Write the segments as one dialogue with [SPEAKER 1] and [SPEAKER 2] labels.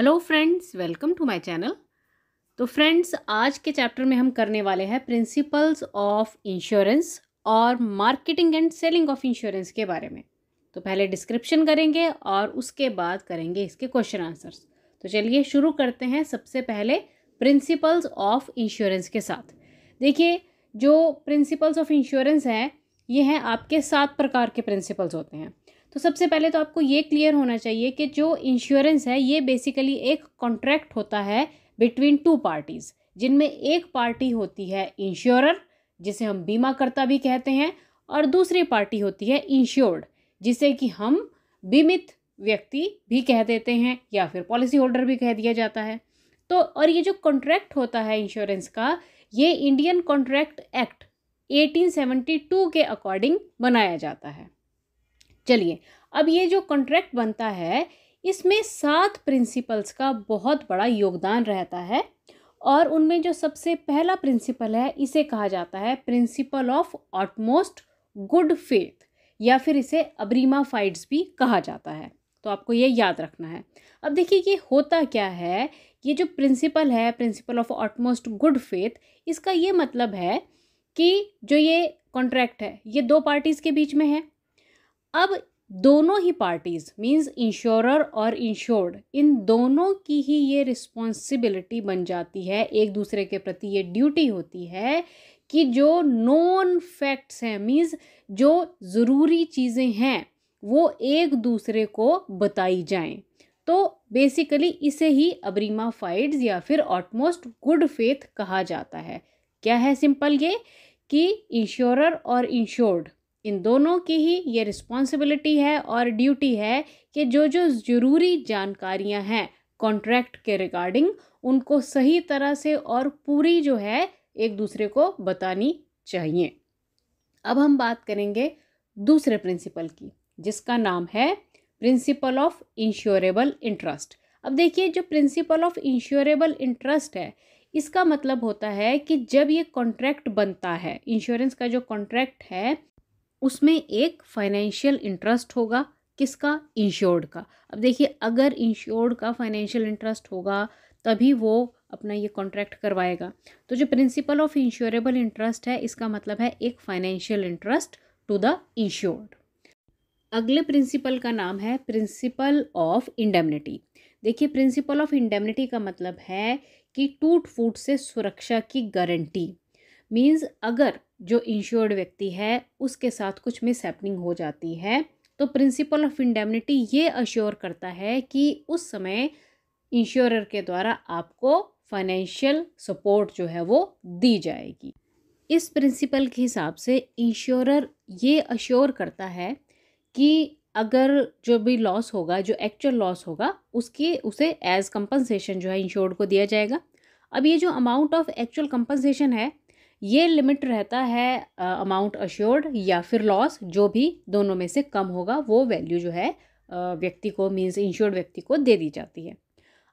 [SPEAKER 1] Hello friends welcome to my channel तो friends आज के चैप्टर में हम करने वाले हैं प्रिंसिपल्स ऑफ इंश्योरेंस और marketing and selling of insurance के बारे में तो पहले डिस्क्रिप्शन करेंगे और उसके बाद करेंगे इसके क्वेश्चन आंसर्स तो चलिए शुरू करते हैं सबसे पहले प्रिंसिपल्स ऑफ इंश्योरेंस के साथ देखिए जो प्रिंसिपल्स ऑफ इंश्योरेंस हैं ये हैं आपके सात प्रकार के प्रिंसिपल्स होते हैं तो सबसे पहले तो आपको ये क्लियर होना चाहिए कि जो इंश्योरेंस है ये बेसिकली एक कॉन्ट्रैक्ट होता है बिटवीन टू पार्टीज़ जिनमें एक पार्टी होती है इंश्योरर जिसे हम बीमाकर्ता भी कहते हैं और दूसरी पार्टी होती है इंश्योर्ड जिसे कि हम बीमित व्यक्ति भी कह देते हैं या फिर पॉलिसी होल्डर भी कह दिया जाता है तो और ये जो कॉन्ट्रैक्ट होता है इंश्योरेंस का ये इंडियन कॉन्ट्रैक्ट एक्ट 1872 के अकॉर्डिंग बनाया जाता है चलिए अब ये जो कॉन्ट्रैक्ट बनता है इसमें सात प्रिंसिपल्स का बहुत बड़ा योगदान रहता है और उनमें जो सबसे पहला प्रिंसिपल है इसे कहा जाता है principle of utmost good faith या फिर इसे अब्रीमा फाइट्स भी कहा जाता है तो आपको ये याद रखना है अब देखिए ये होता क्या है ये जो प्रिंसिपल है principle of utmost good faith इसका ये मतलब है कि जो ये कॉन्ट्रैक्ट है ये दो पार्टीज़ के बीच में है अब दोनों ही पार्टीज़ मींस इंश्योरर और इंश्योर्ड इन दोनों की ही ये रिस्पॉन्सिबिलिटी बन जाती है एक दूसरे के प्रति ये ड्यूटी होती है कि जो नॉन फैक्ट्स हैं मींस जो ज़रूरी चीज़ें हैं वो एक दूसरे को बताई जाएं तो बेसिकली इसे ही अब्रीमा फाइड्स या फिर ऑटमोस्ट गुड फेथ कहा जाता है क्या है सिंपल ये कि इंश्योरर और इंश्योर्ड इन दोनों की ही ये रिस्पॉन्सिबिलिटी है और ड्यूटी है कि जो जो ज़रूरी जानकारियां हैं कॉन्ट्रैक्ट के रिगार्डिंग उनको सही तरह से और पूरी जो है एक दूसरे को बतानी चाहिए अब हम बात करेंगे दूसरे प्रिंसिपल की जिसका नाम है प्रिंसिपल ऑफ इंश्योरेबल इंटरेस्ट अब देखिए जो प्रिंसिपल ऑफ इंश्योरेबल इंटरेस्ट है इसका मतलब होता है कि जब ये कॉन्ट्रैक्ट बनता है इंश्योरेंस का जो कॉन्ट्रैक्ट है उसमें एक फाइनेंशियल इंटरेस्ट होगा किसका इंश्योर्ड का अब देखिए अगर इंश्योर्ड का फाइनेंशियल इंटरेस्ट होगा तभी वो अपना ये कॉन्ट्रैक्ट करवाएगा तो जो प्रिंसिपल ऑफ इंश्योरेबल इंटरेस्ट है इसका मतलब है एक financial interest to the insured अगले प्रिंसिपल का नाम है प्रिंसिपल ऑफ इंडेमनिटी देखिए प्रिंसिपल ऑफ इंडेमनिटी का मतलब है कि टूट फूट से सुरक्षा की गारंटी मीन्स अगर जो इंश्योर्ड व्यक्ति है उसके साथ कुछ मिस हैपनिंग हो जाती है तो प्रिंसिपल ऑफ इंडेमनिटी ये अश्योर करता है कि उस समय इंश्योरर के द्वारा आपको फाइनेंशियल सपोर्ट जो है वो दी जाएगी इस प्रिंसिपल के हिसाब से इंश्योरर ये अश्योर करता है कि अगर जो भी लॉस होगा जो एक्चुअल लॉस होगा उसकी उसे एज कंपनसेशन जो है इंश्योर्ड को दिया जाएगा अब ये जो अमाउंट ऑफ एक्चुअल कंपनसेशन है ये लिमिट रहता है अमाउंट अश्योर्ड या फिर लॉस जो भी दोनों में से कम होगा वो वैल्यू जो है व्यक्ति को मीन्स इंश्योर्ड व्यक्ति को दे दी जाती है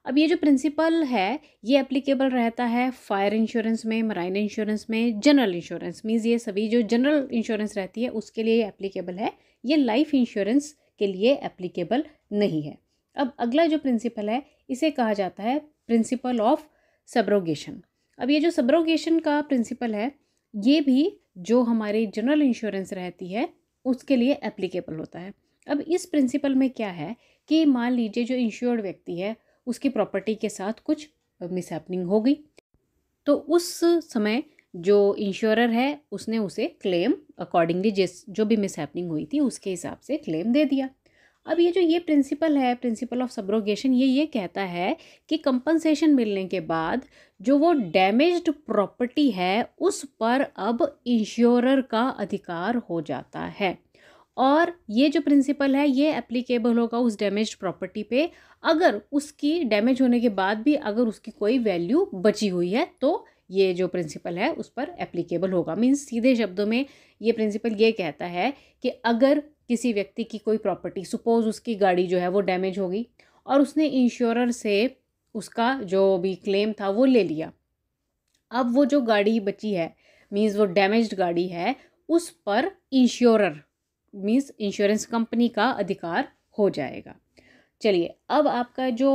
[SPEAKER 1] अब ये जो प्रिंसिपल है ये एप्लीकेबल रहता है फायर इंश्योरेंस में मराइन इंश्योरेंस में जनरल इंश्योरेंस मीन्स ये सभी जो जनरल इंश्योरेंस रहती है उसके लिए एप्लीकेबल है ये लाइफ इंश्योरेंस के लिए एप्लीकेबल नहीं है अब अगला जो प्रिंसिपल है इसे कहा जाता है प्रिंसिपल ऑफ सब्रोगेशन अब ये जो सब्रोगेशन का प्रिंसिपल है ये भी जो हमारी जनरल इंश्योरेंस रहती है उसके लिए एप्लीकेबल होता है अब इस प्रिंसिपल में क्या है कि मान लीजिए जो इंश्योर्ड व्यक्ति है उसकी प्रॉपर्टी के साथ कुछ मिसहैपनिंग हो गई तो उस समय जो इंश्योरर है उसने उसे क्लेम अकॉर्डिंगली जिस जो भी मिसहैपनिंग हुई थी उसके हिसाब से क्लेम दे दिया अब ये जो ये प्रिंसिपल है प्रिंसिपल ऑफ सब्रोगेशन ये ये कहता है कि कंपनसेशन मिलने के बाद जो वो डैमेज्ड प्रॉपर्टी है उस पर अब इंश्योरर का अधिकार हो जाता है और ये जो प्रिंसिपल है ये एप्लीकेबल होगा उस डैमेज प्रॉपर्टी पे अगर उसकी डैमेज होने के बाद भी अगर उसकी कोई वैल्यू बची हुई है तो ये जो प्रिंसिपल है उस पर एप्लीकेबल होगा मीन्स सीधे शब्दों में ये प्रिंसिपल ये कहता है कि अगर किसी व्यक्ति की कोई प्रॉपर्टी सपोज़ उसकी गाड़ी जो है वो डैमेज हो गई और उसने इंश्योरर से उसका जो भी क्लेम था वो ले लिया अब वो जो गाड़ी बची है मीन्स वो डैमेज्ड गाड़ी है उस पर इंश्योरर मीन्स इंश्योरेंस कंपनी का अधिकार हो जाएगा चलिए अब आपका जो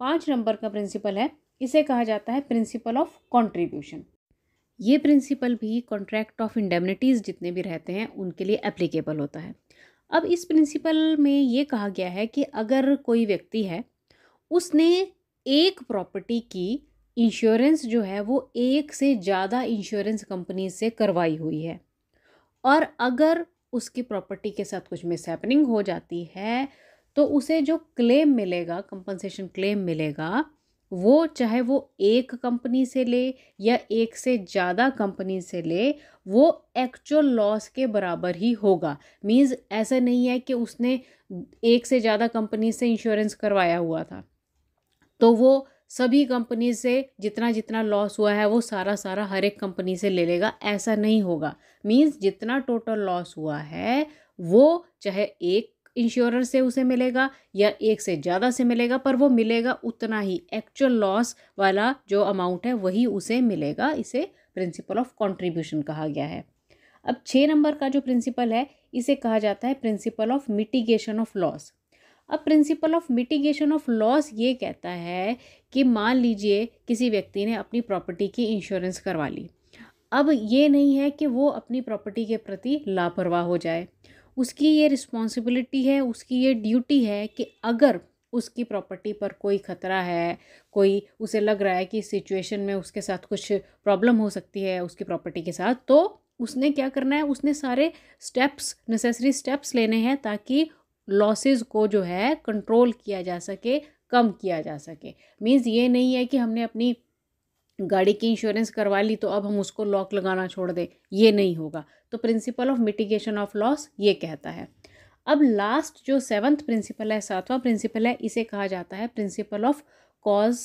[SPEAKER 1] पाँच नंबर का प्रिंसिपल है इसे कहा जाता है प्रिंसिपल ऑफ कॉन्ट्रीब्यूशन ये प्रिंसिपल भी कॉन्ट्रैक्ट ऑफ इंडेमनिटीज़ जितने भी रहते हैं उनके लिए एप्लीकेबल होता है अब इस प्रिंसिपल में ये कहा गया है कि अगर कोई व्यक्ति है उसने एक प्रॉपर्टी की इंश्योरेंस जो है वो एक से ज़्यादा इंश्योरेंस कंपनी से करवाई हुई है और अगर उसकी प्रॉपर्टी के साथ कुछ मिसहैपनिंग हो जाती है तो उसे जो क्लेम मिलेगा कंपनसेशन क्लेम मिलेगा वो चाहे वो एक कंपनी से ले या एक से ज़्यादा कंपनी से ले वो एक्चुअल लॉस के बराबर ही होगा मींस ऐसा नहीं है कि उसने एक से ज़्यादा कंपनी से इंश्योरेंस करवाया हुआ था तो वो सभी कंपनी से जितना जितना लॉस हुआ है वो सारा सारा हर एक कंपनी से ले लेगा ऐसा नहीं होगा मींस जितना टोटल लॉस हुआ है वो चाहे एक इंश्योरर से उसे मिलेगा या एक से ज़्यादा से मिलेगा पर वो मिलेगा उतना ही एक्चुअल लॉस वाला जो अमाउंट है वही उसे मिलेगा इसे प्रिंसिपल ऑफ कॉन्ट्रीब्यूशन कहा गया है अब छः नंबर का जो प्रिंसिपल है इसे कहा जाता है principle of mitigation of loss अब principle of mitigation of loss ये कहता है कि मान लीजिए किसी व्यक्ति ने अपनी प्रॉपर्टी की इंश्योरेंस करवा ली अब ये नहीं है कि वो अपनी प्रॉपर्टी के प्रति लापरवाह हो जाए उसकी ये रिस्पॉन्सिबिलिटी है उसकी ये ड्यूटी है कि अगर उसकी प्रॉपर्टी पर कोई ख़तरा है कोई उसे लग रहा है कि सिचुएशन में उसके साथ कुछ प्रॉब्लम हो सकती है उसकी प्रॉपर्टी के साथ तो उसने क्या करना है उसने सारे स्टेप्स नेसेसरी स्टेप्स लेने हैं ताकि लॉसेस को जो है कंट्रोल किया जा सके कम किया जा सके मीन्स ये नहीं है कि हमने अपनी गाड़ी की इंश्योरेंस करवा ली तो अब हम उसको लॉक लगाना छोड़ दें ये नहीं होगा तो principle of mitigation of loss ये कहता है अब लास्ट जो सेवन्थ प्रिंसिपल है सातवां प्रिंसिपल है इसे कहा जाता है प्रिंसिपल ऑफ कॉज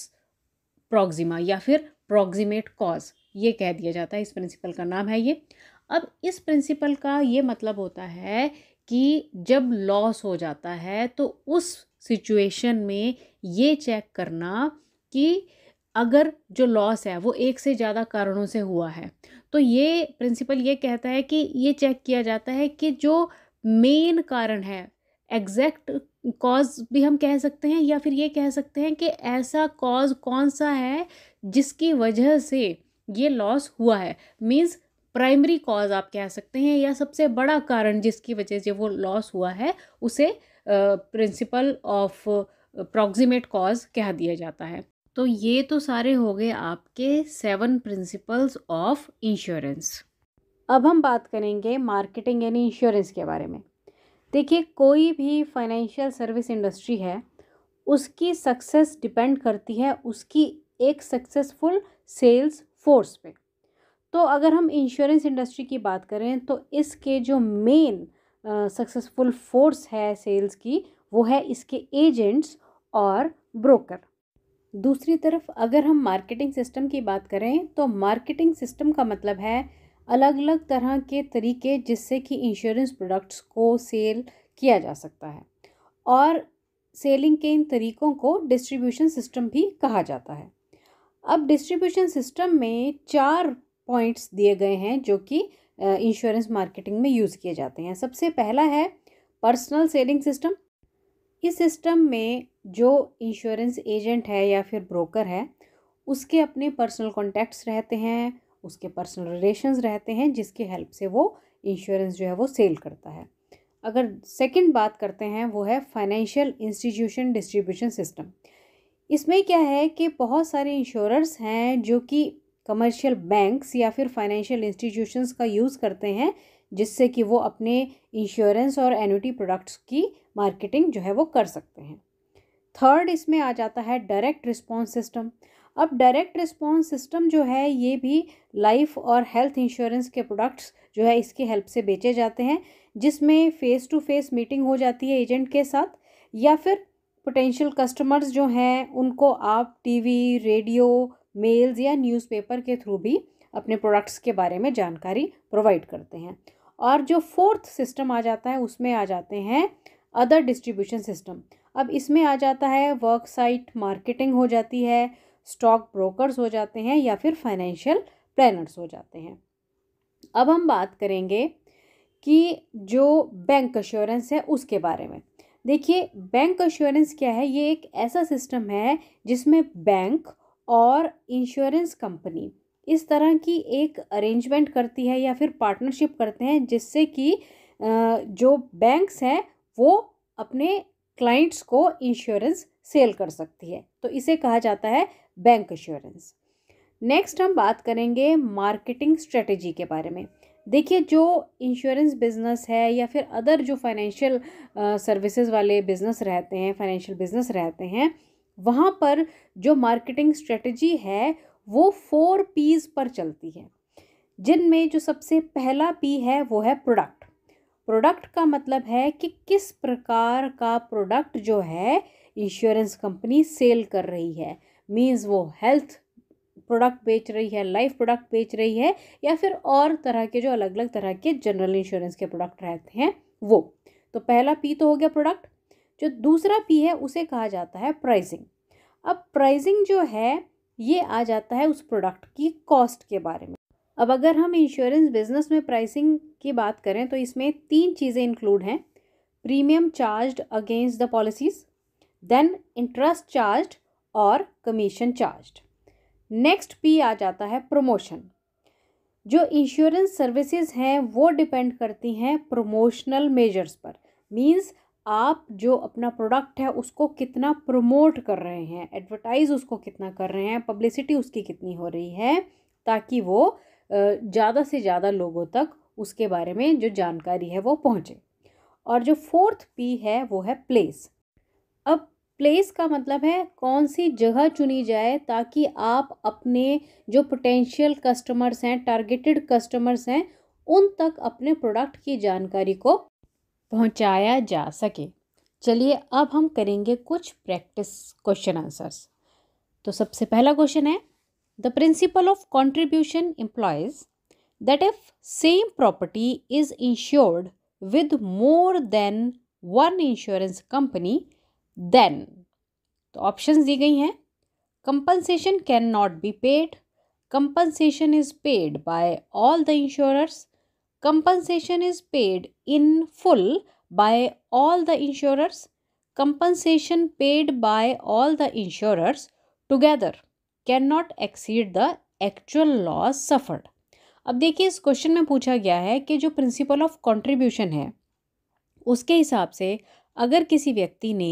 [SPEAKER 1] प्रोक्सिमा या फिर प्रोक्सिमेट कॉज ये कह दिया जाता है इस प्रिंसिपल का नाम है ये अब इस प्रिंसिपल का ये मतलब होता है कि जब लॉस हो जाता है तो उस सिचुएशन में ये चेक करना कि अगर जो लॉस है वो एक से ज़्यादा कारणों से हुआ है तो ये प्रिंसिपल ये कहता है कि ये चेक किया जाता है कि जो मेन कारण है एग्जैक्ट कॉज भी हम कह सकते हैं या फिर ये कह सकते हैं कि ऐसा कॉज कौन सा है जिसकी वजह से ये लॉस हुआ है मीन्स प्राइमरी कॉज आप कह सकते हैं या सबसे बड़ा कारण जिसकी वजह से वो लॉस हुआ है उसे प्रिंसिपल ऑफ प्रॉक्सिमेट कॉज कह दिया जाता है तो ये तो सारे हो गए आपके सेवन प्रिंसिपल्स ऑफ इंश्योरेंस अब हम बात करेंगे मार्केटिंग यानी इंश्योरेंस के बारे में देखिए कोई भी फाइनेंशियल सर्विस इंडस्ट्री है उसकी सक्सेस डिपेंड करती है उसकी एक सक्सेसफुल सेल्स फोर्स पे तो अगर हम इंश्योरेंस इंडस्ट्री की बात करें तो इसके जो मेन सक्सेसफुल फोर्स है सेल्स की वो है इसके एजेंट्स और ब्रोकर दूसरी तरफ अगर हम मार्केटिंग सिस्टम की बात करें तो मार्केटिंग सिस्टम का मतलब है अलग अलग तरह के तरीके जिससे कि इंश्योरेंस प्रोडक्ट्स को सेल किया जा सकता है और सेलिंग के इन तरीक़ों को डिस्ट्रीब्यूशन सिस्टम भी कहा जाता है अब डिस्ट्रीब्यूशन सिस्टम में चार पॉइंट्स दिए गए हैं जो कि इंश्योरेंस मार्केटिंग में यूज़ किए जाते हैं सबसे पहला है पर्सनल सेलिंग सिस्टम इस सिस्टम में जो इंश्योरेंस एजेंट है या फिर ब्रोकर है उसके अपने पर्सनल कॉन्टैक्ट्स रहते हैं उसके पर्सनल रिलेशंस रहते हैं जिसके हेल्प से वो इंश्योरेंस जो है वो सेल करता है अगर सेकंड बात करते हैं वो है फाइनेंशियल इंस्टीट्यूशन डिस्ट्रीब्यूशन सिस्टम इसमें क्या है कि बहुत सारे इंश्योरर्स हैं जो कि कमर्शियल बैंक्स या फिर फाइनेंशियल इंस्टीट्यूशंस का यूज़ करते हैं जिससे कि वो अपने इंश्योरेंस और एनुटी प्रोडक्ट्स की मार्केटिंग जो है वो कर सकते हैं थर्ड इसमें आ जाता है डायरेक्ट रिस्पॉन्स सिस्टम अब डायरेक्ट रिस्पॉन्स सिस्टम जो है ये भी लाइफ और हेल्थ इंश्योरेंस के प्रोडक्ट्स जो है इसकी हेल्प से बेचे जाते हैं जिसमें फ़ेस टू फेस मीटिंग हो जाती है एजेंट के साथ या फिर पोटेंशियल कस्टमर्स जो हैं उनको आप टीवी रेडियो मेल्स या न्यूज़पेपर के थ्रू भी अपने प्रोडक्ट्स के बारे में जानकारी प्रोवाइड करते हैं और जो फोर्थ सिस्टम आ जाता है उसमें आ जाते हैं अदर डिस्ट्रीब्यूशन सिस्टम अब इसमें आ जाता है वर्क साइट मार्केटिंग हो जाती है स्टॉक ब्रोकर्स हो जाते हैं या फिर फाइनेंशियल प्लानर्स हो जाते हैं अब हम बात करेंगे कि जो बैंक अश्योरेंस है उसके बारे में देखिए बैंक अश्योरेंस क्या है ये एक ऐसा सिस्टम है जिसमें बैंक और इंश्योरेंस कंपनी इस तरह की एक अरेंजमेंट करती है या फिर पार्टनरशिप करते हैं जिससे कि जो बैंक्स हैं वो अपने क्लाइंट्स को इंश्योरेंस सेल कर सकती है तो इसे कहा जाता है बैंक इंश्योरेंस नेक्स्ट हम बात करेंगे मार्केटिंग स्ट्रेटजी के बारे में देखिए जो इंश्योरेंस बिज़नेस है या फिर अदर जो फाइनेंशियल सर्विसेज वाले बिज़नेस रहते हैं फाइनेंशियल बिज़नेस रहते हैं वहाँ पर जो मार्केटिंग स्ट्रेटजी है वो फोर पीज पर चलती है जिनमें जो सबसे पहला पी है वो है प्रोडक्ट प्रोडक्ट का मतलब है कि किस प्रकार का प्रोडक्ट जो है इंश्योरेंस कंपनी सेल कर रही है मींस वो हेल्थ प्रोडक्ट बेच रही है लाइफ प्रोडक्ट बेच रही है या फिर और तरह के जो अलग अलग तरह के जनरल इंश्योरेंस के प्रोडक्ट रहते हैं वो तो पहला पी तो हो गया प्रोडक्ट जो दूसरा पी है उसे कहा जाता है प्राइसिंग अब प्राइसिंग जो है ये आ जाता है उस प्रोडक्ट की कॉस्ट के बारे में अब अगर हम इंश्योरेंस बिजनेस में प्राइसिंग की बात करें तो इसमें तीन चीज़ें इंक्लूड हैं premium charge against the policies then interest charge और कमीशन चार्ज नेक्स्ट पी आ जाता है प्रमोशन जो इंश्योरेंस सर्विसेज हैं वो डिपेंड करती हैं प्रमोशनल मेजर्स पर मींस आप जो अपना प्रोडक्ट है उसको कितना प्रमोट कर रहे हैं एडवर्टाइज़ उसको कितना कर रहे हैं पब्लिसिटी उसकी कितनी हो रही है ताकि वो ज़्यादा से ज़्यादा लोगों तक उसके बारे में जो जानकारी है वो पहुँचे और जो फोर्थ पी है वो है प्लेस अब प्लेस का मतलब है कौन सी जगह चुनी जाए ताकि आप अपने जो पोटेंशियल कस्टमर्स हैं टारगेटेड कस्टमर्स हैं उन तक अपने प्रोडक्ट की जानकारी को पहुंचाया जा सके चलिए अब हम करेंगे कुछ प्रैक्टिस क्वेश्चन आंसर्स तो सबसे पहला क्वेश्चन है the principle of contribution employs that if same property is insured with more than one insurance company then तो ऑप्शन दी गई हैं compensation can not be paid compensation is paid by all the insurers compensation is paid in full by all the insurers compensation paid by all the insurers together cannot exceed the actual loss suffered अब देखिए इस question में पूछा गया है कि जो principle of contribution है उसके हिसाब से अगर किसी व्यक्ति ने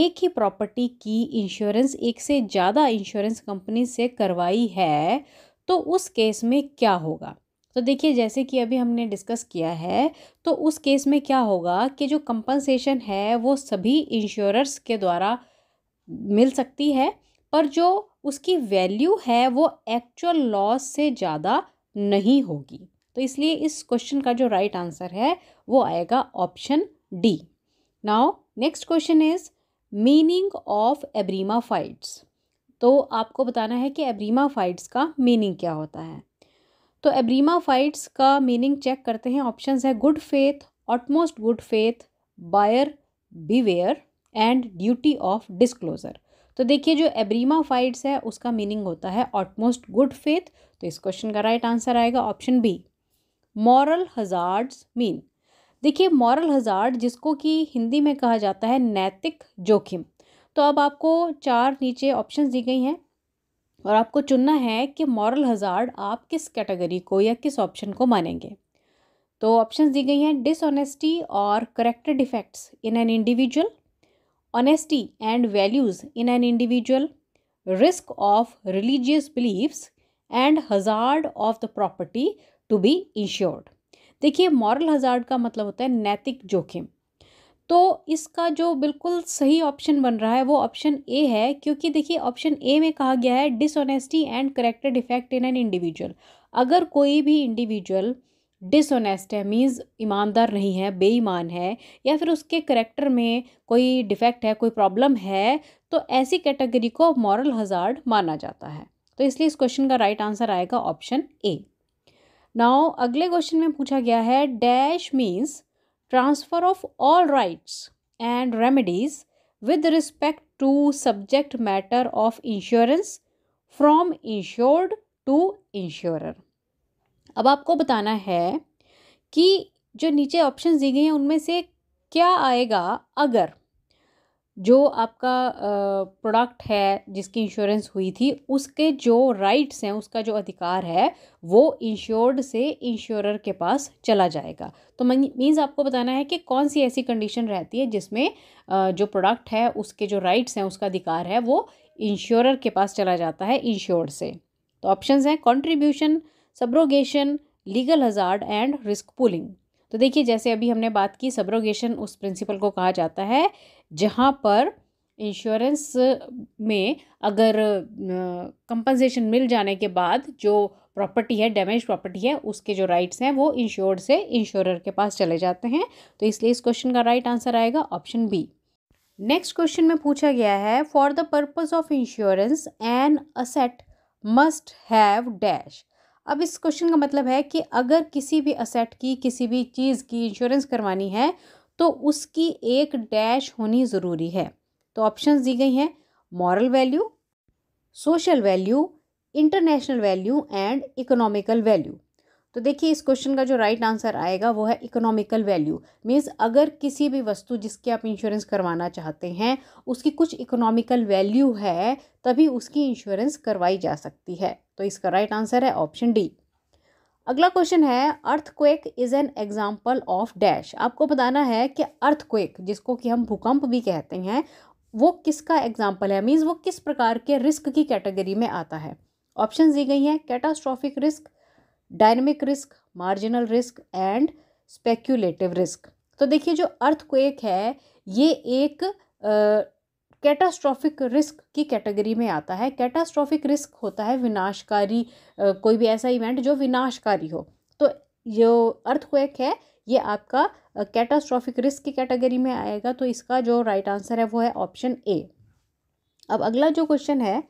[SPEAKER 1] एक ही प्रॉपर्टी की इंश्योरेंस एक से ज़्यादा इंश्योरेंस कंपनी से करवाई है तो उस केस में क्या होगा तो देखिए जैसे कि अभी हमने डिस्कस किया है तो उस केस में क्या होगा कि जो कंपनसेशन है वो सभी इंश्योरर्स के द्वारा मिल सकती है पर जो उसकी वैल्यू है वो एक्चुअल लॉस से ज़्यादा नहीं होगी तो इसलिए इस क्वेश्चन का जो राइट right आंसर है वो आएगा option D now next question is meaning of uberrimae fidei तो आपको बताना है कि एब्रीमा फाइट्स का मीनिंग क्या होता है तो एब्रीमा फाइट्स का मीनिंग चेक करते हैं ऑप्शन है good faith utmost good faith buyer beware and duty of disclosure तो देखिए जो एब्रीमा फाइट्स है उसका मीनिंग होता है ऑटमोस्ट गुड फेथ तो इस क्वेश्चन का राइट आंसर आएगा option B moral hazards mean देखिए मॉरल हजार्ड जिसको कि हिंदी में कहा जाता है नैतिक जोखिम तो अब आपको चार नीचे ऑप्शंस दी गई हैं और आपको चुनना है कि मॉरल हज़ार्ड आप किस कैटेगरी को या किस ऑप्शन को मानेंगे तो ऑप्शंस दी गई हैं डिसऑनेस्टी और character defects in an individual honesty and values in an individual risk of religious believes and hazard of the property to be insured देखिए मॉरल हज़ार्ड का मतलब होता है नैतिक जोखिम तो इसका जो बिल्कुल सही ऑप्शन बन रहा है वो ऑप्शन ए है क्योंकि देखिए ऑप्शन ए में कहा गया है dishonesty and character defect in an individual अगर कोई भी इंडिविजुअल डिसऑनेस्ट है मीन्स ईमानदार नहीं है बेईमान है या फिर उसके करेक्टर में कोई डिफेक्ट है कोई प्रॉब्लम है तो ऐसी कैटेगरी को मॉरल हजार्ड माना जाता है तो इसलिए इस क्वेश्चन का राइट आंसर आएगा ऑप्शन ए नाउ अगले क्वेश्चन में पूछा गया है dash means transfer of all rights and remedies with respect to subject matter of insurance from insured to insurer अब आपको बताना है कि जो नीचे ऑप्शन दी गई हैं उनमें से क्या आएगा अगर जो आपका प्रोडक्ट है जिसकी इंश्योरेंस हुई थी उसके जो राइट्स हैं उसका जो अधिकार है वो इंश्योर्ड से इंश्योरर के पास चला जाएगा तो मीन्स आपको बताना है कि कौन सी ऐसी कंडीशन रहती है जिसमें जो प्रोडक्ट है उसके जो राइट्स हैं उसका अधिकार है वो इंश्योरर के पास चला जाता है इंश्योर्ड से तो ऑप्शन हैं contribution subrogation legal hazard and risk pooling तो देखिए जैसे अभी हमने बात की सब्रोगेशन उस प्रिंसिपल को कहा जाता है जहाँ पर इंश्योरेंस में अगर कंपनसेशन मिल जाने के बाद जो प्रॉपर्टी है डैमेज प्रॉपर्टी है उसके जो राइट्स हैं वो इंश्योर्ड से इंश्योरर के पास चले जाते हैं तो इसलिए इस क्वेश्चन का राइट आंसर आएगा ऑप्शन बी नेक्स्ट क्वेश्चन में पूछा गया है for the purpose of insurance an asset must have dash अब इस क्वेश्चन का मतलब है कि अगर किसी भी असेट की किसी भी चीज़ की इंश्योरेंस करवानी है तो उसकी एक डैश होनी ज़रूरी है तो ऑप्शंस दी गई हैं moral value social value international value and economical value तो देखिए इस क्वेश्चन का जो राइट right आंसर आएगा वो है इकोनॉमिकल वैल्यू मीन्स अगर किसी भी वस्तु जिसकी आप इंश्योरेंस करवाना चाहते हैं उसकी कुछ इकोनॉमिकल वैल्यू है तभी उसकी इंश्योरेंस करवाई जा सकती है तो इसका राइट right आंसर है ऑप्शन डी अगला क्वेश्चन है earthquake is an example of dash आपको बताना है कि अर्थक्वेक जिसको कि हम भूकंप भी कहते हैं वो किसका एग्जाम्पल है मीन्स वो किस प्रकार के रिस्क की कैटेगरी में आता है ऑप्शन दी गई हैं catastrophic risk dynamic risk marginal risk and speculative risk तो देखिए जो अर्थक्वेक है ये एक कैटास्ट्रॉफिक रिस्क की कैटेगरी में आता है कैटास्ट्रॉफिक रिस्क होता है विनाशकारी कोई भी ऐसा इवेंट जो विनाशकारी हो तो जो अर्थक्वेक है ये आपका कैटास्ट्रॉफिक रिस्क की कैटेगरी में आएगा तो इसका जो राइट right आंसर है वो है ऑप्शन ए अब अगला जो क्वेश्चन है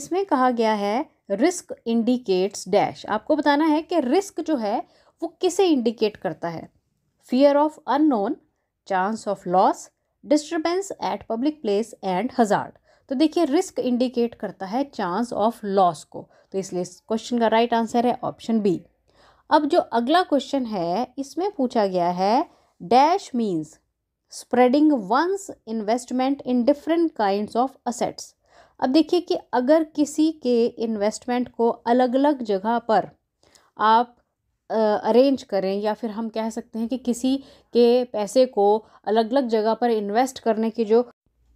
[SPEAKER 1] इसमें कहा गया है रिस्क इंडिकेट्स डैश आपको बताना है कि रिस्क जो है वो किसे इंडिकेट करता है fear of unknown chance of loss disturbance at public place and hazard तो देखिए रिस्क इंडिकेट करता है चांस ऑफ लॉस को तो इसलिए इस क्वेश्चन का राइट आंसर है ऑप्शन बी अब जो अगला क्वेश्चन है इसमें पूछा गया है dash means spreading one's investment in different kind of assets अब देखिए कि अगर किसी के इन्वेस्टमेंट को अलग अलग जगह पर आप अरेंज करें या फिर हम कह सकते हैं कि किसी के पैसे को अलग अलग जगह पर इन्वेस्ट करने की जो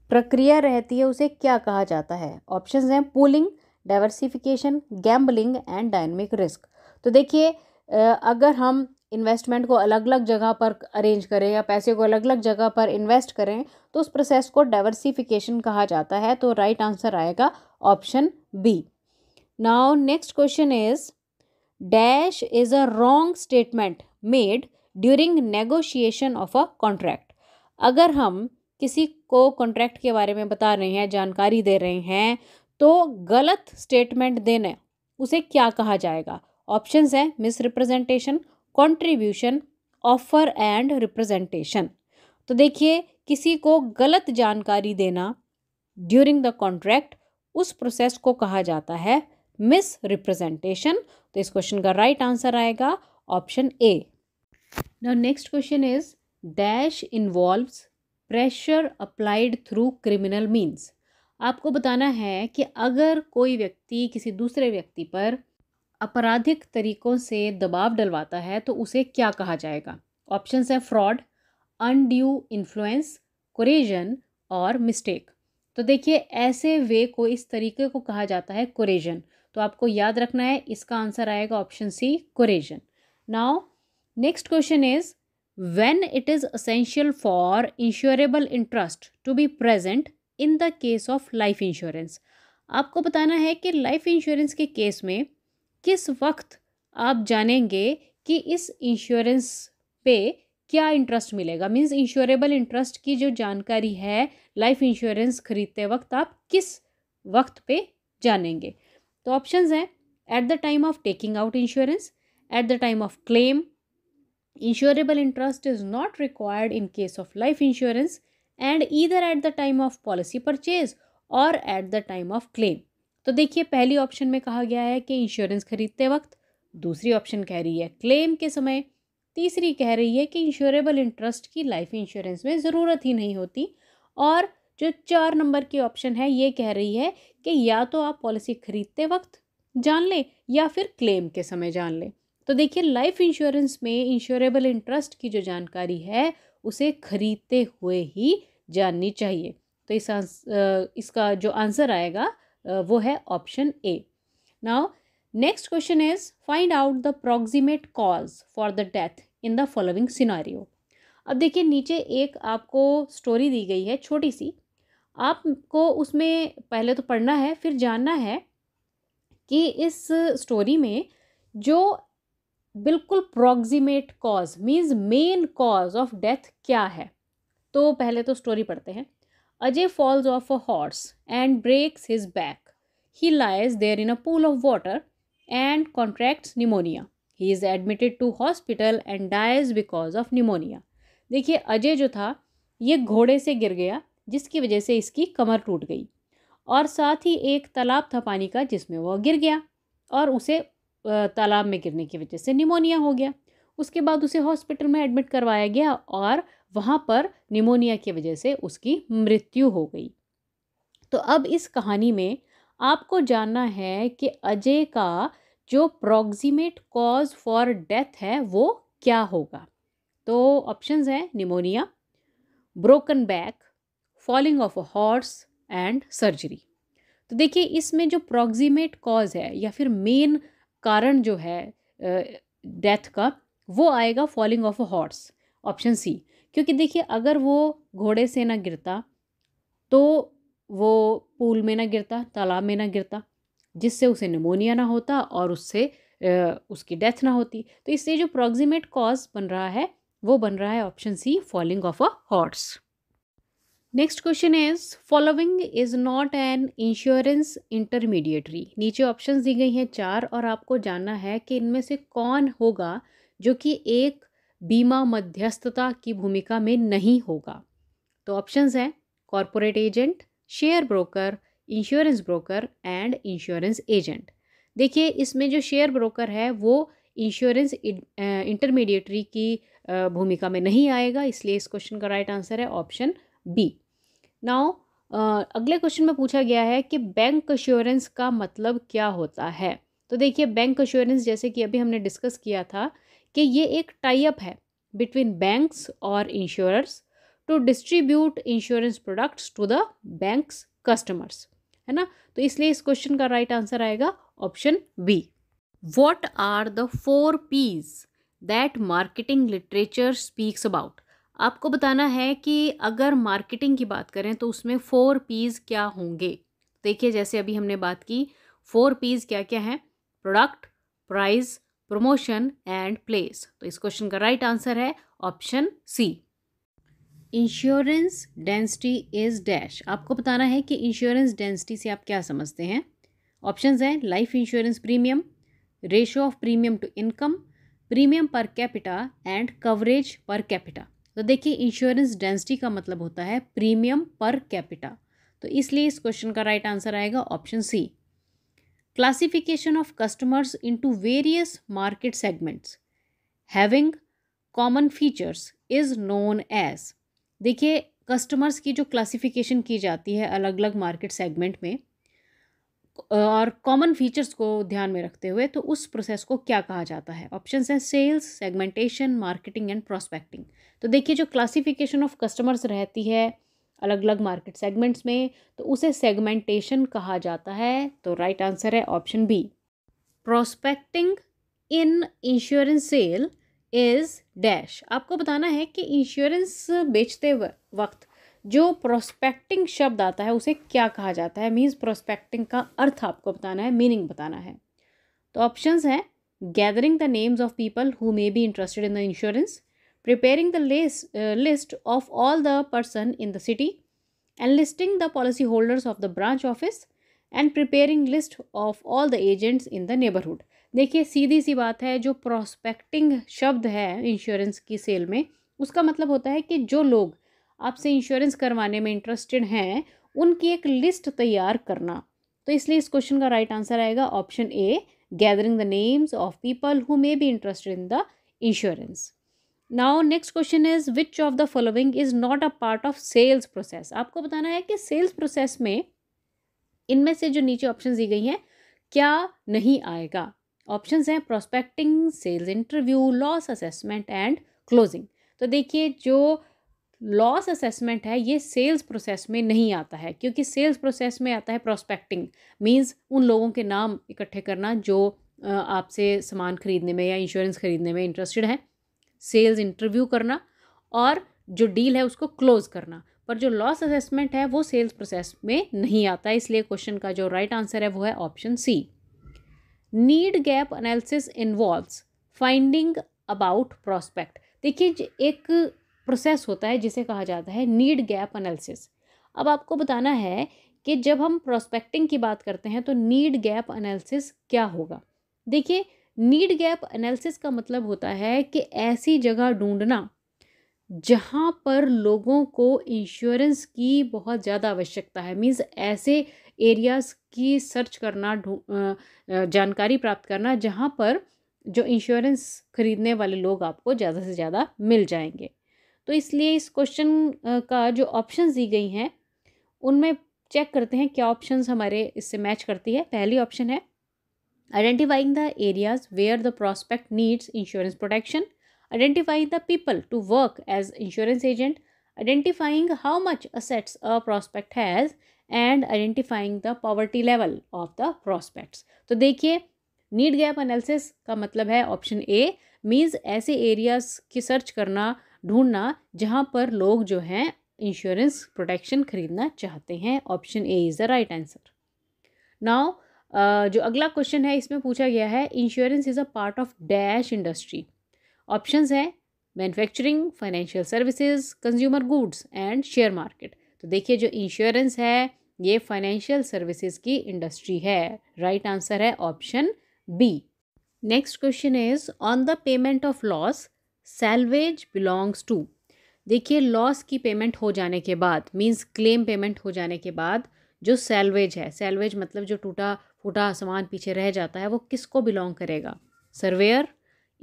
[SPEAKER 1] प्रक्रिया रहती है उसे क्या कहा जाता है ऑप्शंस हैं pooling diversification gambling and dynamic risk तो देखिए अगर हम इन्वेस्टमेंट को अलग अलग जगह पर अरेंज करें या पैसे को अलग अलग जगह पर इन्वेस्ट करें तो उस प्रोसेस को डाइवर्सिफिकेशन कहा जाता है तो राइट right आंसर आएगा option B now next question is dash is a wrong statement made during negotiation of a contract अगर हम किसी को कॉन्ट्रैक्ट के बारे में बता रहे हैं जानकारी दे रहे हैं तो गलत स्टेटमेंट देने उसे क्या कहा जाएगा ऑप्शंस हैं misrepresentation contribution offer and representation तो देखिए किसी को गलत जानकारी देना ड्यूरिंग द कॉन्ट्रैक्ट उस प्रोसेस को कहा जाता है मिस रिप्रेजेंटेशन तो इस क्वेश्चन का राइट आंसर आएगा option A now next question is dash involves pressure applied through criminal means आपको बताना है कि अगर कोई व्यक्ति किसी दूसरे व्यक्ति पर आपराधिक तरीकों से दबाव डलवाता है तो उसे क्या कहा जाएगा ऑप्शंस है फ्रॉड अनड्यू इन्फ्लुएंस कुरेजन और मिस्टेक तो देखिए ऐसे वे को इस तरीके को कहा जाता है कुरेजन तो आपको याद रखना है इसका आंसर आएगा option C coercion now next question is when it is essential for insurable interest to be present in the case of life insurance आपको बताना है कि लाइफ इंश्योरेंस के केस में किस वक्त आप जानेंगे कि इस इंश्योरेंस पे क्या इंटरेस्ट मिलेगा मीन्स इंश्योरेबल इंटरेस्ट की जो जानकारी है लाइफ इंश्योरेंस खरीदते वक्त आप किस वक्त पे जानेंगे तो ऑप्शंस हैं at the time of taking out insurance at the time of claim insurable interest is not required in case of life insurance and either at the time of policy purchase और at the time of claim तो देखिए पहली option में कहा गया है कि insurance खरीदते वक्त दूसरी ऑप्शन कह रही है क्लेम के समय तीसरी कह रही है कि इंश्योरेबल इंटरेस्ट की लाइफ इंश्योरेंस में ज़रूरत ही नहीं होती और जो चार नंबर की ऑप्शन है ये कह रही है कि या तो आप पॉलिसी खरीदते वक्त जान लें या फिर क्लेम के समय जान लें तो देखिए लाइफ इंश्योरेंस में इंश्योरेबल इंटरेस्ट की जो जानकारी है उसे खरीदते हुए ही जाननी चाहिए तो इस आंस इसका जो आंसर आएगा वो है option A now next question is find out the proximate cause for the death in the following scenario अब देखिए नीचे एक आपको स्टोरी दी गई है छोटी सी आपको उसमें पहले तो पढ़ना है फिर जानना है कि इस स्टोरी में जो बिल्कुल proximate cause means main cause of death क्या है तो पहले तो स्टोरी पढ़ते हैं Ajay falls off a horse and breaks his back he lies there in a pool of water and contracts pneumonia he is admitted to hospital and dies because of pneumonia देखिए अजय जो था ये घोड़े से गिर गया जिसकी वजह से इसकी कमर टूट गई और साथ ही एक तालाब था पानी का जिसमें वह गिर गया और उसे तालाब में गिरने की वजह से निमोनिया हो गया उसके बाद उसे हॉस्पिटल में एडमिट करवाया गया और वहाँ पर निमोनिया की वजह से उसकी मृत्यु हो गई तो अब इस कहानी में आपको जानना है कि अजय का जो प्रॉक्सीमेट कॉज फॉर डेथ है वो क्या होगा तो ऑप्शंस हैं pneumonia broken back falling off a horse and surgery तो देखिए इसमें जो प्रॉक्सीमेट कॉज है या फिर मेन कारण जो है डेथ का वो आएगा falling off a horse option C क्योंकि देखिए अगर वो घोड़े से ना गिरता तो वो पूल में ना गिरता तालाब में ना गिरता जिससे उसे निमोनिया ना होता और उससे उसकी डेथ ना होती तो इससे जो प्रॉक्सीमेट कॉज बन रहा है वो बन रहा है option C falling off a horse next question is following is not an insurance intermediary नीचे ऑप्शन दी गई हैं चार और आपको जानना है कि इनमें से कौन होगा जो कि एक बीमा मध्यस्थता की भूमिका में नहीं होगा तो ऑप्शंस हैं corporate agent share broker insurance broker and insurance agent देखिए इसमें जो शेयर ब्रोकर है वो इंश्योरेंस इंटरमीडिएटरी की भूमिका में नहीं आएगा इसलिए इस क्वेश्चन का राइट आंसर है ऑप्शन बी नाउ अगले क्वेश्चन में पूछा गया है कि बैंक अश्योरेंस का मतलब क्या होता है तो देखिए बैंक अश्योरेंस जैसे कि अभी हमने डिस्कस किया था कि ये एक टाइप है बिटवीन बैंक्स और insurers to distribute insurance products to the banks customers है ना तो इसलिए इस क्वेश्चन का राइट आंसर आएगा option B what are the four Ps that marketing literature speaks about आपको बताना है कि अगर मार्केटिंग की बात करें तो उसमें फ़ोर पीज़ क्या होंगे देखिए जैसे अभी हमने बात की फोर पीज़ क्या क्या हैं product price promotion and place तो इस क्वेश्चन का राइट आंसर है option C insurance density is dash आपको बताना है कि इंश्योरेंस डेंसिटी से आप क्या समझते हैं ऑप्शन हैं life insurance premium ratio of premium to income premium per capita and coverage per capita तो देखिए इंश्योरेंस डेंसिटी का मतलब होता है प्रीमियम पर कैपिटा तो इसलिए इस क्वेश्चन का राइट आंसर आएगा option C classification of customers into various market segments having common features is known as देखिए कस्टमर्स की जो क्लासिफिकेशन की जाती है अलग अलग मार्केट सेगमेंट में और कॉमन फीचर्स को ध्यान में रखते हुए तो उस प्रोसेस को क्या कहा जाता है ऑप्शन हैं sales segmentation marketing and prospecting तो देखिए जो क्लासिफिकेशन ऑफ कस्टमर्स रहती है अलग अलग मार्केट सेगमेंट्स में तो उसे सेगमेंटेशन कहा जाता है तो राइट right आंसर है option B prospecting in insurance sale is dash आपको बताना है कि इंश्योरेंस बेचते वक्त जो प्रोस्पेक्टिंग शब्द आता है उसे क्या कहा जाता है मीन्स प्रोस्पेक्टिंग का अर्थ आपको बताना है मीनिंग बताना है तो ऑप्शन है gathering the names of people who may be interested in the insurance preparing the less list of all the person in the city and listing the policy holders of the branch office and preparing list of all the agents in the neighbourhood देखिए सीधी सी बात है जो prospecting शब्द है insurance की cell में उसका मतलब होता है कि जो लोग आपसे इंश्योरेंस करवाने में इंटरेस्टेड हैं उनकी एक लिस्ट तैयार करना तो इसलिए इस क्वेश्चन का राइट आंसर आएगा option A gathering the names of people who may be interested in the insurance now next question is which of the following is not a part of sales process आपको बताना है कि sales process में इनमें से जो नीचे option दी गई हैं क्या नहीं आएगा ऑप्शंस हैं prospecting sales interview loss assessment and closing तो देखिए जो लॉस असेसमेंट है ये सेल्स प्रोसेस में नहीं आता है क्योंकि सेल्स प्रोसेस में आता है प्रोस्पेक्टिंग मीन्स उन लोगों के नाम इकट्ठे करना जो आपसे सामान खरीदने में या इंश्योरेंस खरीदने में इंटरेस्टेड है सेल्स इंटरव्यू करना और जो डील है उसको क्लोज करना पर जो लॉस असेसमेंट है वो सेल्स प्रोसेस में नहीं आता इसलिए क्वेश्चन का जो राइट right आंसर है वो है option C need gap analysis involves finding about prospect देखिए एक प्रोसेस होता है जिसे कहा जाता है नीड गैप एनालिसिस अब आपको बताना है कि जब हम प्रोस्पेक्टिंग की बात करते हैं तो नीड गैप एनालिसिस क्या होगा देखिए नीड गैप एनालिसिस का मतलब होता है कि ऐसी जगह ढूंढना जहाँ पर लोगों को इंश्योरेंस की बहुत ज़्यादा आवश्यकता है मीन्स ऐसे एरियाज़ की सर्च करना जानकारी प्राप्त करना जहाँ पर जो इंश्योरेंस खरीदने वाले लोग आपको ज़्यादा से ज़्यादा मिल जाएंगे तो इसलिए इस क्वेश्चन का जो ऑप्शन दी गई हैं उनमें चेक करते हैं क्या ऑप्शन हमारे इससे मैच करती है पहली ऑप्शन है identifying the areas where the prospect needs insurance protection identifying the people to work as insurance agent identifying how much assets a prospect has and identifying the poverty level of the prospects तो देखिए need gap analysis का मतलब है option A means ऐसे areas की search करना ढूंढना जहाँ पर लोग जो हैं इंश्योरेंस प्रोटेक्शन खरीदना चाहते हैं option A is the right answer now जो अगला क्वेश्चन है इसमें पूछा गया है insurance is a part of dash industry options हैं manufacturing financial services consumer goods and share market तो देखिए जो इंश्योरेंस है ये फाइनेंशियल सर्विसेज की इंडस्ट्री है राइट right आंसर है option B next question is on the payment of loss salvage belongs to देखिए लॉस की पेमेंट हो जाने के बाद मीन्स क्लेम पेमेंट हो जाने के बाद जो सेल्वेज है सेल्वेज मतलब जो टूटा फूटा सामान पीछे रह जाता है वो किसको बिलोंग करेगा सर्वेयर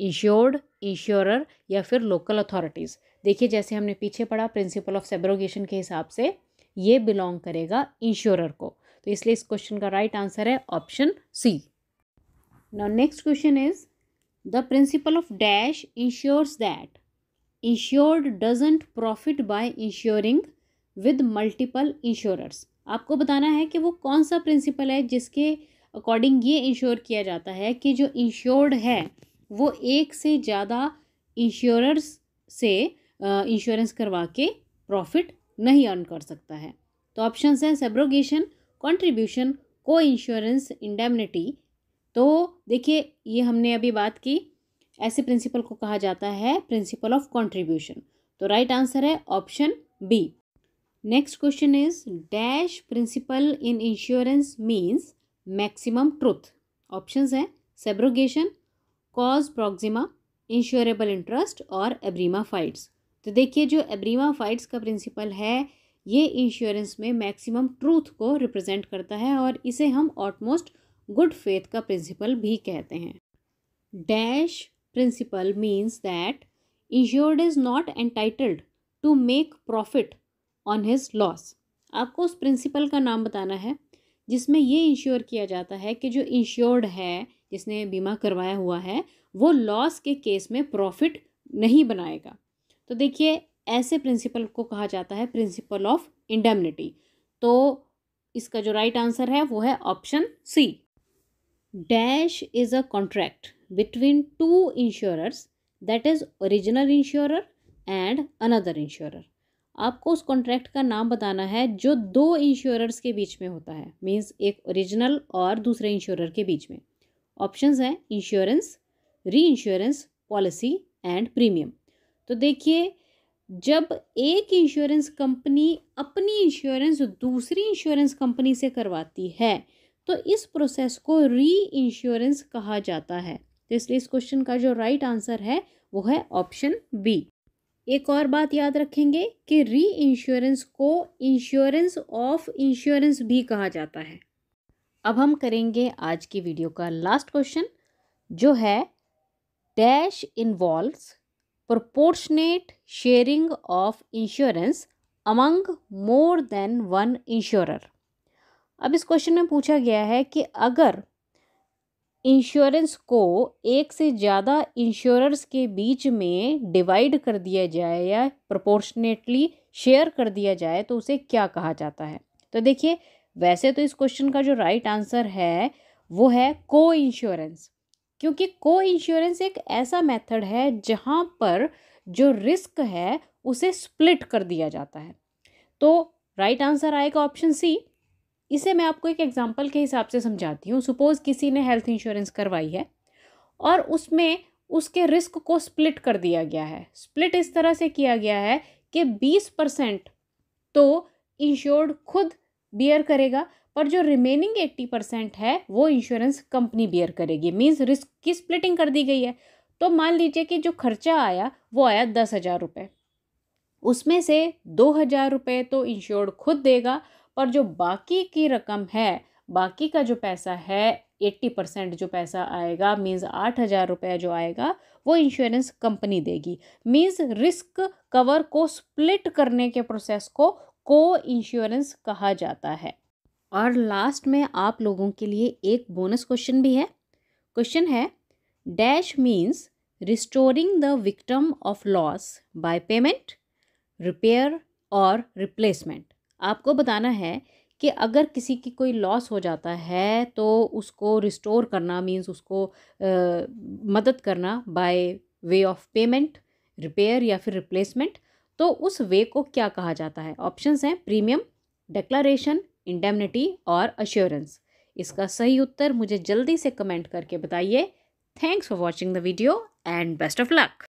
[SPEAKER 1] इंश्योर्ड इंश्योरर या फिर लोकल अथॉरिटीज़ देखिए जैसे हमने पीछे पढ़ा प्रिंसिपल ऑफ सेब्रोगेशन के हिसाब से ये बिलोंग करेगा इंश्योरर को तो इसलिए इस क्वेश्चन का राइट right आंसर है option C next question is The principle of dash ensures that insured doesn't profit by insuring with multiple insurers. आपको बताना है कि वो कौन सा प्रिंसिपल है जिसके अकॉर्डिंग ये इंश्योर किया जाता है कि जो इंश्योर्ड है वो एक से ज़्यादा इंश्योरर्स से इंश्योरेंस करवा के प्रॉफिट नहीं अर्न कर सकता है तो ऑप्शन हैं सेब्रोगेशन कॉन्ट्रीब्यूशन को इंश्योरेंस इंडेमनिटी तो देखिए ये हमने अभी बात की ऐसे प्रिंसिपल को कहा जाता है प्रिंसिपल ऑफ कॉन्ट्रीब्यूशन तो राइट आंसर है option B next question is dash principle in insurance means maximum truth option हैं subrogation causa proxima insurable interest और एब्रीमा फाइट्स तो देखिए जो एब्रीमा फाइट्स का प्रिंसिपल है ये इंश्योरेंस में मैक्सिमम ट्रूथ को रिप्रेजेंट करता है और इसे हम ऑटमोस्ट गुड फेथ का प्रिंसिपल भी कहते हैं dash principle means that insured is not entitled to make profit on his loss आपको उस प्रिंसिपल का नाम बताना है जिसमें ये इंश्योर किया जाता है कि जो इंश्योर्ड है जिसने बीमा करवाया हुआ है वो लॉस के केस में प्रॉफिट नहीं बनाएगा तो देखिए ऐसे प्रिंसिपल को कहा जाता है प्रिंसिपल ऑफ इंडेमनिटी तो इसका जो राइट right आंसर है वो है option C dash is a contract between two insurers that is original insurer and another insurer आपको उस कॉन्ट्रैक्ट का नाम बताना है जो दो इंश्योरर्स के बीच में होता है मीन्स एक ओरिजिनल और दूसरे इंश्योरर के बीच में ऑप्शंस हैं इंश्योरेंस री इंश्योरेंस पॉलिसी एंड प्रीमियम तो देखिए जब एक इंश्योरेंस कंपनी अपनी इंश्योरेंस दूसरी इंश्योरेंस कंपनी से करवाती है तो इस प्रोसेस को री इंश्योरेंस कहा जाता है तो इसलिए इस क्वेश्चन का जो राइट right आंसर है वो है ऑप्शन बी एक और बात याद रखेंगे कि री इंश्योरेंस को इंश्योरेंस ऑफ इंश्योरेंस भी कहा जाता है अब हम करेंगे आज की वीडियो का लास्ट क्वेश्चन जो है dash involves proportionate sharing of insurance among more than one insurer अब इस क्वेश्चन में पूछा गया है कि अगर इंश्योरेंस को एक से ज़्यादा इंश्योरर्स के बीच में डिवाइड कर दिया जाए या प्रोपोर्शनेटली शेयर कर दिया जाए तो उसे क्या कहा जाता है तो देखिए वैसे तो इस क्वेश्चन का जो राइट right आंसर है वो है को इंश्योरेंस क्योंकि को इंश्योरेंस एक ऐसा मेथड है जहाँ पर जो रिस्क है उसे स्प्लिट कर दिया जाता है तो राइट right आंसर आएगा ऑप्शन सी इसे मैं आपको एक एग्ज़ाम्पल के हिसाब से समझाती हूँ सपोज़ किसी ने हेल्थ इंश्योरेंस करवाई है और उसमें उसके रिस्क को स्प्लिट कर दिया गया है स्प्लिट इस तरह से किया गया है कि बीस परसेंट तो इंश्योर्ड खुद बियर करेगा पर जो रिमेनिंग एट्टी परसेंट है वो इंश्योरेंस कंपनी बियर करेगी मीन्स रिस्क की स्प्लिटिंग कर दी गई है तो मान लीजिए कि जो खर्चा आया वो आया दस हज़ार रुपये उसमें से दो हज़ार रुपये तो इंश्योर्ड खुद देगा और जो बाकी की रकम है बाकी का जो पैसा है एट्टी परसेंट जो पैसा आएगा मीन्स आठ हज़ार रुपया जो आएगा वो इंश्योरेंस कंपनी देगी मीन्स रिस्क कवर को स्प्लिट करने के प्रोसेस को को इंश्योरेंस कहा जाता है और लास्ट में आप लोगों के लिए एक बोनस क्वेश्चन भी है क्वेश्चन है dash means restoring the victim of loss by payment repair और रिप्लेसमेंट आपको बताना है कि अगर किसी की कोई लॉस हो जाता है तो उसको रिस्टोर करना मींस उसको आ, मदद करना by way of payment repair या फिर रिप्लेसमेंट तो उस वे को क्या कहा जाता है ऑप्शंस हैं प्रीमियम डिक्लारेशन इंडेमनिटी और अश्योरेंस इसका सही उत्तर मुझे जल्दी से कमेंट करके बताइए thanks for watching the video and best of luck